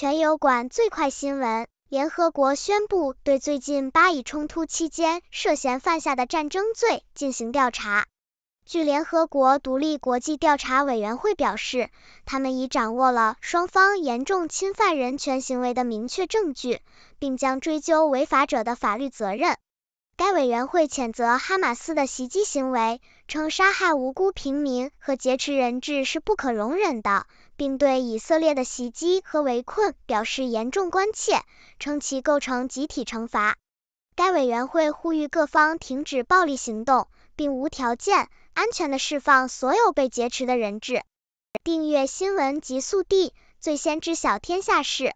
全油管最快新闻：联合国宣布对最近巴以冲突期间涉嫌犯下的战争罪进行调查。据联合国独立国际调查委员会表示，他们已掌握了双方严重侵犯人权行为的明确证据，并将追究违法者的法律责任。该委员会谴责哈马斯的袭击行为，称杀害无辜平民和劫持人质是不可容忍的，并对以色列的袭击和围困表示严重关切，称其构成集体惩罚。该委员会呼吁各方停止暴力行动，并无条件、安全地释放所有被劫持的人质。订阅新闻极速递，最先知晓天下事。